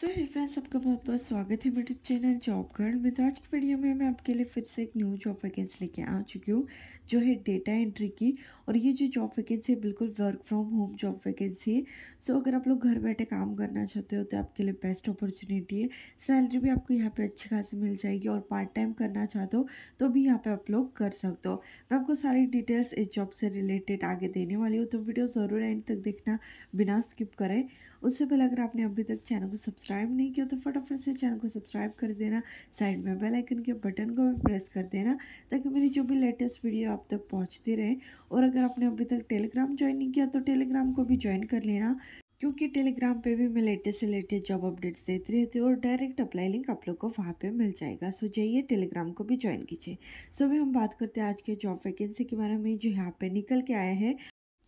So hello friends आपका बहुत बहुत स्वागत है मेरे चैनल जॉब गर्ल में तो आज की वीडियो में मैं आपके लिए फिर से एक न्यू जॉब वैकेंसी लेके आ चुकी हूँ जो है डेटा एंट्री की और ये जो जॉब वैकेंसी है बिल्कुल work from home job vacancy है सो अगर आप लोग घर बैठे काम करना चाहते हो तो आपके लिए बेस्ट अपॉर्चुनिटी है सैलरी भी आपको यहाँ पर अच्छी खासी मिल जाएगी और पार्ट टाइम करना चाहते हो तो भी यहाँ पर आप लोग कर सकते हो मैं आपको सारी डिटेल्स इस जॉब से रिलेटेड आगे देने वाली हूँ तो वीडियो ज़रूर एंड तक देखना बिना स्किप करें उससे पहले अगर आपने अभी तक चैनल को सब्सक्राइब नहीं किया तो फटाफट से चैनल को सब्सक्राइब कर देना साइड में बेल आइकन के बटन को भी प्रेस कर देना ताकि मेरी जो भी लेटेस्ट वीडियो आप तक पहुँचती रहे और अगर आपने अभी तक टेलीग्राम ज्वाइन नहीं किया तो टेलीग्राम को भी ज्वाइन कर लेना क्योंकि टेलीग्राम पे भी मैं लेटेस्ट से लेटेस्ट जॉब अपडेट्स देती रहती हूँ और डायरेक्ट अप्लाई लिंक आप लोग को वहाँ पे मिल जाएगा सो जाइए टेलीग्राम को भी ज्वाइन कीजिए सो अभी हम बात करते हैं आज के जॉब वैकेंसी के बारे में जो यहाँ पे निकल के आए हैं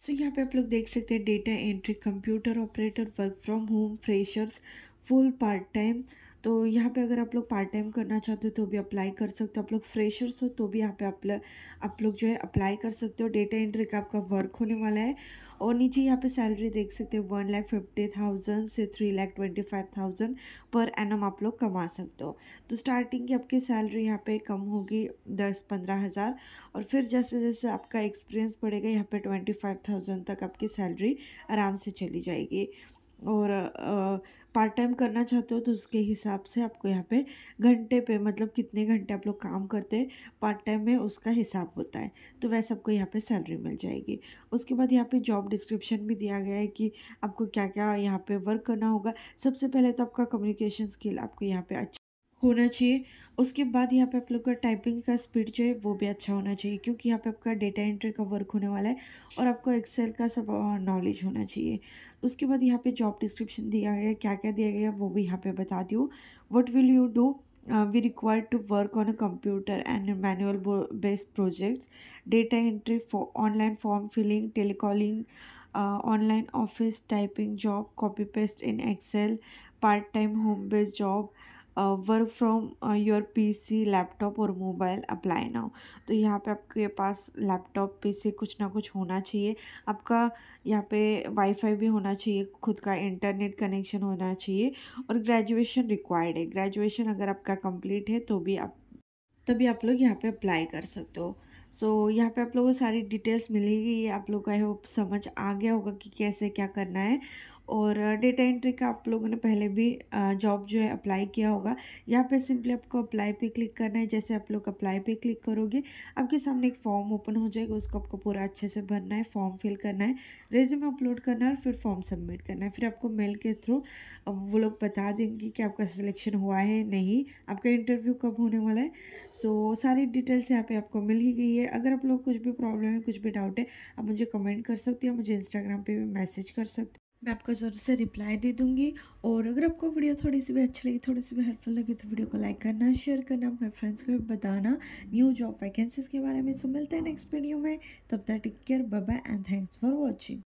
सो यहाँ पे आप लोग देख सकते हैं data entry computer operator work from home freshers full part time तो यहाँ पे अगर आप लोग पार्ट टाइम करना चाहते हो तो भी अप्लाई कर सकते हो आप लोग फ्रेशर्स हो तो भी यहाँ पे आप लोग आप लोग जो है अप्लाई कर सकते हो डेटा एंट्री का आपका वर्क होने वाला है और नीचे यहाँ पे सैलरी देख सकते हो वन लाख फिफ्टी थाउजेंड से three lakh twenty five thousand per annum आप लोग कमा सकते हो तो स्टार्टिंग की आपकी सैलरी यहाँ पे कम होगी दस पंद्रह हज़ार और फिर जैसे जैसे आपका एक्सपीरियंस पड़ेगा यहाँ पे ट्वेंटी फाइव थाउजेंड तक आपकी सैलरी आराम से चली जाएगी और पार्ट टाइम करना चाहते हो तो उसके हिसाब से आपको यहाँ पे घंटे पे मतलब कितने घंटे आप लोग काम करते हैं पार्ट टाइम में उसका हिसाब होता है तो वैसे आपको यहाँ पे सैलरी मिल जाएगी उसके बाद यहाँ पे जॉब डिस्क्रिप्शन भी दिया गया है कि आपको क्या क्या यहाँ पे वर्क करना होगा सबसे पहले तो आपका कम्युनिकेशन स्किल आपको यहाँ पर अच्छा होना चाहिए उसके बाद यहाँ पे आप लोग का टाइपिंग का स्पीड जो है वो भी अच्छा होना चाहिए क्योंकि यहाँ पे आपका डेटा एंट्री का वर्क होने वाला है और आपको एक्सेल का सब नॉलेज होना चाहिए उसके बाद यहाँ पे जॉब डिस्क्रिप्शन दिया गया क्या क्या दिया गया वो भी यहाँ पे बता दी what will you do we require to work on a computer and manual based projects data entry online form filling telecalling online office typing job copy paste in Excel part time home based job work from your PC, laptop और mobile apply now. तो यहाँ पे आपके पास laptop पे से कुछ ना कुछ होना चाहिए आपका यहाँ पे वाईफाई भी होना चाहिए खुद का इंटरनेट कनेक्शन होना चाहिए और ग्रेजुएशन रिक्वायर्ड है ग्रेजुएशन अगर आपका कंप्लीट है तो भी आप तभी आप लोग यहाँ पे अप्लाई कर सकते हो सो so, यहाँ पे आप लोगों को सारी डिटेल्स मिलेगी ये आप लोग का आई होप समझ आ गया होगा कि कैसे क्या करना है और डेटा एंट्री का आप लोगों ने पहले भी जॉब जो है अप्लाई किया होगा यहाँ पे सिंपली आपको अप्लाई पे क्लिक करना है जैसे आप लोग अप्लाई पे क्लिक करोगे आपके सामने एक फॉर्म ओपन हो जाएगा उसको आपको पूरा अच्छे से भरना है फॉर्म फिल करना है रेज्यूम अपलोड करना है और फिर फॉर्म सबमिट करना है फिर आपको मेल के थ्रू वो लोग बता देंगे कि आपका सिलेक्शन हुआ है नहीं आपका इंटरव्यू कब होने वाला है सो so, सारी डिटेल्स यहाँ पे आपको मिल ही गई है अगर आप लोग कुछ भी प्रॉब्लम है कुछ भी डाउट है आप मुझे कमेंट कर सकते हो मुझे इंस्टाग्राम पे भी मैसेज कर सकते मैं आपको ज़रूर से रिप्लाई दे दूँगी और अगर आपको वीडियो थोड़ी सी भी अच्छी लगी थोड़ी सी भी हेल्पफुल लगी तो वीडियो को लाइक करना शेयर करना अपने फ्रेंड्स को भी बताना न्यू जॉब वैकेंसीज़ के बारे में सो मिलते हैं नेक्स्ट वीडियो में तब तक take care bye bye and thanks for watching